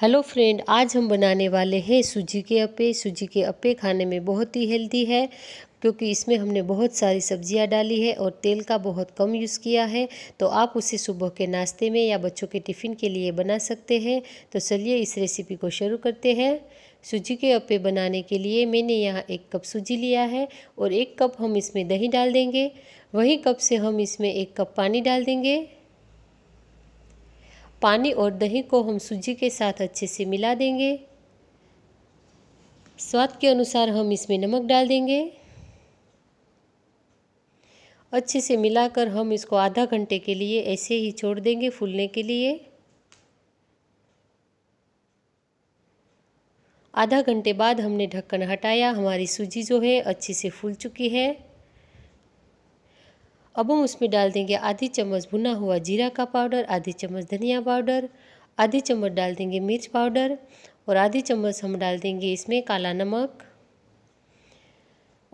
hello friend आज हम बनाने वाले हैं सूजी के अपे सूजी के अपे खाने में बहुत ही हेल्दी है क्योंकि इसमें हमने बहुत सारी सब्जियां डाली है और तेल का बहुत कम यूज़ किया है तो आप उसे सुबह के नाश्ते में या बच्चों के टिफ़िन के लिए बना सकते हैं तो चलिए इस रेसिपी को शुरू करते हैं सूजी के अपे बनाने के लिए मैंने यहाँ एक कप सूजी लिया है और एक कप हम इसमें दही डाल देंगे वही कप से हम इसमें एक कप पानी डाल देंगे पानी और दही को हम सूजी के साथ अच्छे से मिला देंगे स्वाद के अनुसार हम इसमें नमक डाल देंगे अच्छे से मिलाकर हम इसको आधा घंटे के लिए ऐसे ही छोड़ देंगे फूलने के लिए आधा घंटे बाद हमने ढक्कन हटाया हमारी सूजी जो है अच्छे से फूल चुकी है अब हम उसमें डाल देंगे आधी चम्मच भुना हुआ जीरा का पाउडर आधी चम्मच धनिया पाउडर आधी चम्मच डाल देंगे मिर्च पाउडर और आधी चम्मच हम डाल देंगे इसमें काला नमक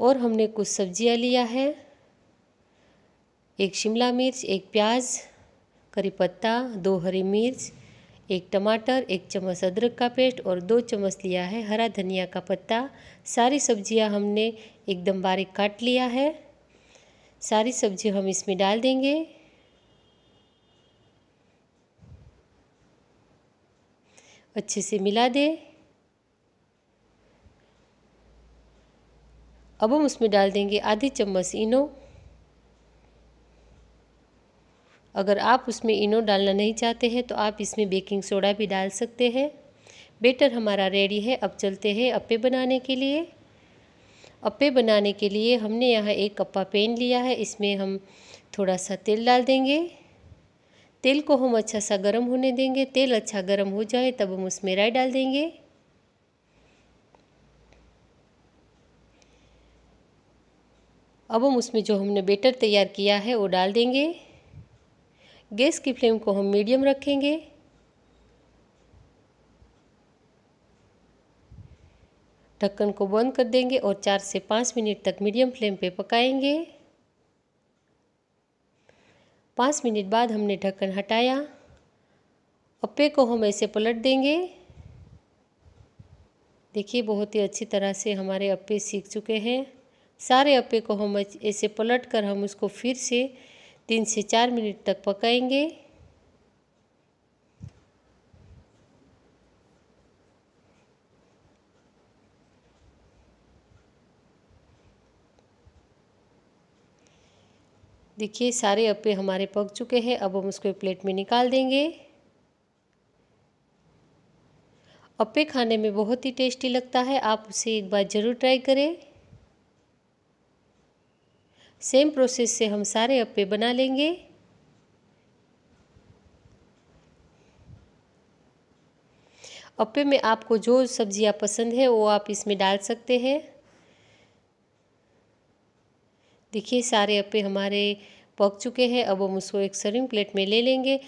और हमने कुछ सब्जियां लिया है एक शिमला मिर्च एक प्याज करी पत्ता दो हरी मिर्च एक टमाटर एक चम्मच अदरक का पेस्ट और दो चम्मच लिया है हरा धनिया का पत्ता सारी सब्जियां हमने एकदम बारीक काट लिया है सारी सब्जी हम इसमें डाल देंगे अच्छे से मिला दे अब हम उसमें डाल देंगे आधी चम्मच इनो अगर आप उसमें इनो डालना नहीं चाहते हैं तो आप इसमें बेकिंग सोडा भी डाल सकते हैं बेटर हमारा रेडी है अब चलते हैं अप्पे बनाने के लिए अप्पे बनाने के लिए हमने यहाँ एक कप्पा पेन लिया है इसमें हम थोड़ा सा तेल डाल देंगे तेल को हम अच्छा सा गर्म होने देंगे तेल अच्छा गर्म हो जाए तब हम उसमें राई डाल देंगे अब हम उसमें जो हमने बेटर तैयार किया है वो डाल देंगे गैस की फ्लेम को हम मीडियम रखेंगे ढक्कन को बंद कर देंगे और चार से पाँच मिनट तक मीडियम फ्लेम पे पकाएंगे पाँच मिनट बाद हमने ढक्कन हटाया अप्पे को हम ऐसे पलट देंगे देखिए बहुत ही अच्छी तरह से हमारे अप्पे सीख चुके हैं सारे अप्पे को हम ऐसे पलट कर हम उसको फिर से तीन से चार मिनट तक पकाएंगे देखिए सारे अप्पे हमारे पक चुके हैं अब हम उसको प्लेट में निकाल देंगे अप्पे खाने में बहुत ही टेस्टी लगता है आप उसे एक बार ज़रूर ट्राई करें सेम प्रोसेस से हम सारे अप्पे बना लेंगे अप्पे में आपको जो सब्जियां पसंद है वो आप इसमें डाल सकते हैं देखिए सारे अप्पे हमारे पक चुके हैं अब हम उसको एक सर्विंग प्लेट में ले लेंगे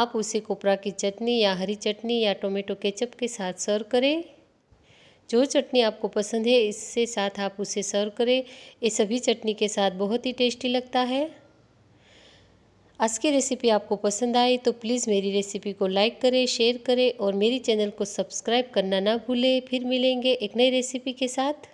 आप उसे कोपरा की चटनी या हरी चटनी या टोमेटो केचप के साथ सर्व करें जो चटनी आपको पसंद है इससे साथ आप उसे सर्व करें ये सभी चटनी के साथ बहुत ही टेस्टी लगता है आज की रेसिपी आपको पसंद आए तो प्लीज़ मेरी रेसिपी को लाइक करें शेयर करें और मेरी चैनल को सब्सक्राइब करना ना भूलें फिर मिलेंगे एक नई रेसिपी के साथ